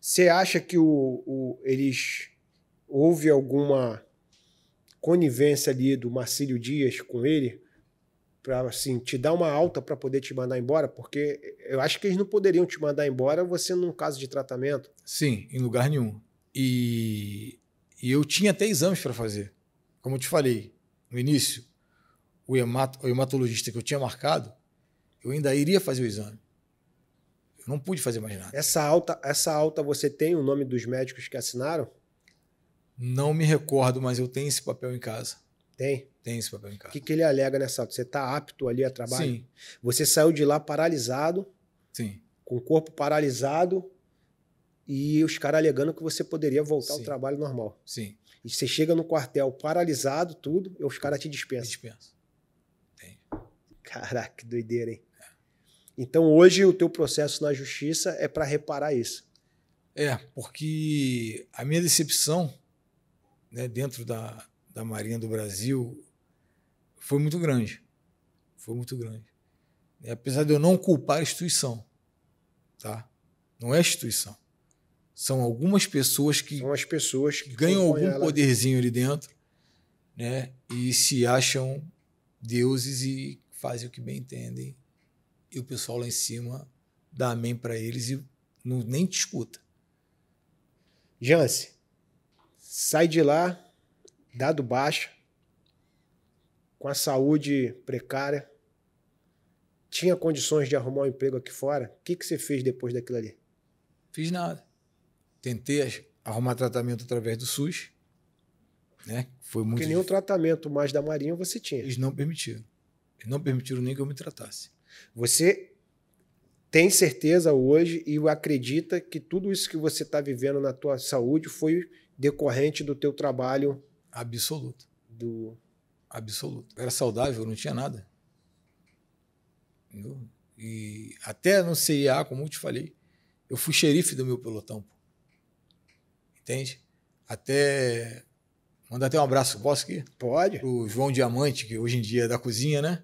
Você acha que o, o, eles houve alguma conivência ali do Marcílio Dias com ele para assim te dar uma alta para poder te mandar embora? Porque eu acho que eles não poderiam te mandar embora você num caso de tratamento. Sim, em lugar nenhum. E, e eu tinha até exames para fazer. Como eu te falei no início, o, hemato, o hematologista que eu tinha marcado, eu ainda iria fazer o exame. Não pude fazer mais nada. Essa alta, essa alta você tem o nome dos médicos que assinaram? Não me recordo, mas eu tenho esse papel em casa. Tem? Tem esse papel em casa. O que, que ele alega nessa alta? Você está apto ali a trabalho? Sim. Você saiu de lá paralisado? Sim. Com o corpo paralisado e os caras alegando que você poderia voltar Sim. ao trabalho normal. Sim. E você chega no quartel paralisado, tudo, e os caras te dispensam. Dispensa. Tem. Caraca, que doideira, hein? Então hoje o teu processo na justiça é para reparar isso. É, porque a minha decepção né, dentro da, da Marinha do Brasil foi muito grande. Foi muito grande. E é, apesar de eu não culpar a instituição, tá? Não é a instituição. São algumas pessoas que, São as pessoas que ganham algum ela. poderzinho ali dentro né? e se acham deuses e fazem o que bem entendem e o pessoal lá em cima dá amém para eles e não, nem te escuta. Jance, sai de lá, dado baixo, com a saúde precária, tinha condições de arrumar um emprego aqui fora. O que, que você fez depois daquilo ali? Fiz nada. Tentei arrumar tratamento através do SUS, né? Foi muito. Porque nenhum difícil. tratamento mais da Marinha você tinha. Eles não permitiram. Eles não permitiram nem que eu me tratasse. Você tem certeza hoje e acredita que tudo isso que você está vivendo na tua saúde foi decorrente do teu trabalho? Absoluto. Do... Absoluto. Era saudável, não tinha nada. Entendeu? E até no CIA, como eu te falei, eu fui xerife do meu pelotão. Pô. Entende? Até. Mandar até um abraço, posso aqui? Pode. O João Diamante, que hoje em dia é da cozinha, né?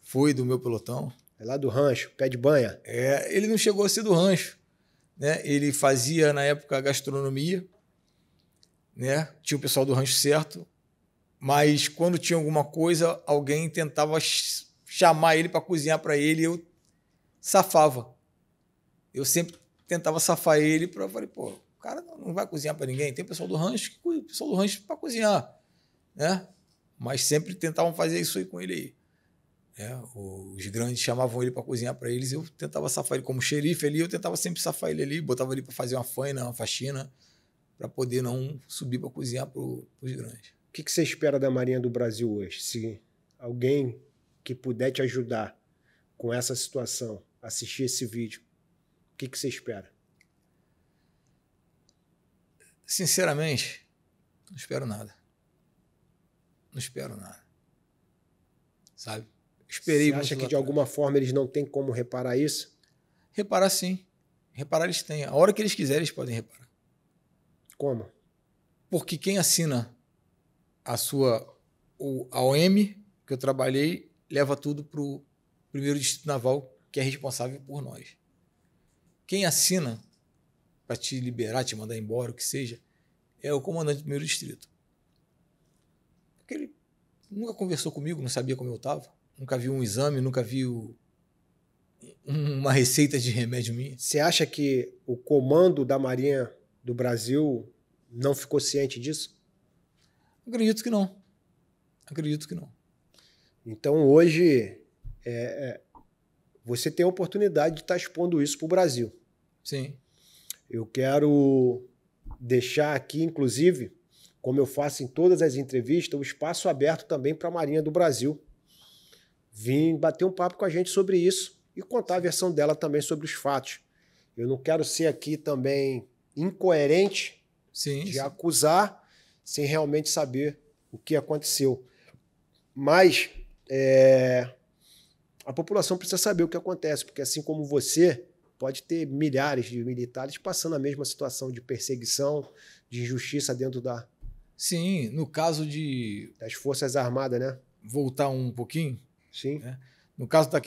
Foi do meu pelotão. É lá do rancho, pé de banha. É, ele não chegou a ser do rancho. Né? Ele fazia, na época, gastronomia. Né? Tinha o pessoal do rancho certo. Mas quando tinha alguma coisa, alguém tentava chamar ele para cozinhar para ele e eu safava. Eu sempre tentava safar ele para falei, pô, o cara não vai cozinhar para ninguém, tem pessoal do rancho que pessoal do rancho para cozinhar, né? Mas sempre tentavam fazer isso aí com ele aí. Né? os grandes chamavam ele para cozinhar para eles, eu tentava safar ele como xerife ali, eu tentava sempre safar ele ali, botava ele para fazer uma faina, uma faxina, para poder não subir para cozinhar para os grandes. O que, que, você espera da Marinha do Brasil hoje? Se alguém que puder te ajudar com essa situação, assistir esse vídeo, o que, que você espera? Sinceramente, não espero nada. Não espero nada. Sabe? Esperei. Você acha que de alguma forma eles não têm como reparar isso? Reparar sim. Reparar eles têm. A hora que eles quiserem, eles podem reparar. Como? Porque quem assina a sua o, a OM que eu trabalhei leva tudo para o primeiro distrito naval que é responsável por nós. Quem assina para te liberar, te mandar embora, o que seja, é o comandante do primeiro distrito. Porque ele nunca conversou comigo, não sabia como eu estava. Nunca vi um exame, nunca vi o, uma receita de remédio minha. Você acha que o comando da Marinha do Brasil não ficou ciente disso? Acredito que não. Acredito que não. Então hoje é, é você tem a oportunidade de estar tá expondo isso para o Brasil. Sim. Eu quero deixar aqui, inclusive, como eu faço em todas as entrevistas, o um espaço aberto também para a Marinha do Brasil vir bater um papo com a gente sobre isso e contar a versão dela também sobre os fatos. Eu não quero ser aqui também incoerente sim, de sim. acusar sem realmente saber o que aconteceu. Mas é, a população precisa saber o que acontece, porque assim como você, pode ter milhares de militares passando a mesma situação de perseguição, de injustiça dentro da. Sim, no caso de. Das Forças Armadas, né? Voltar um pouquinho. Sim. Né? No caso da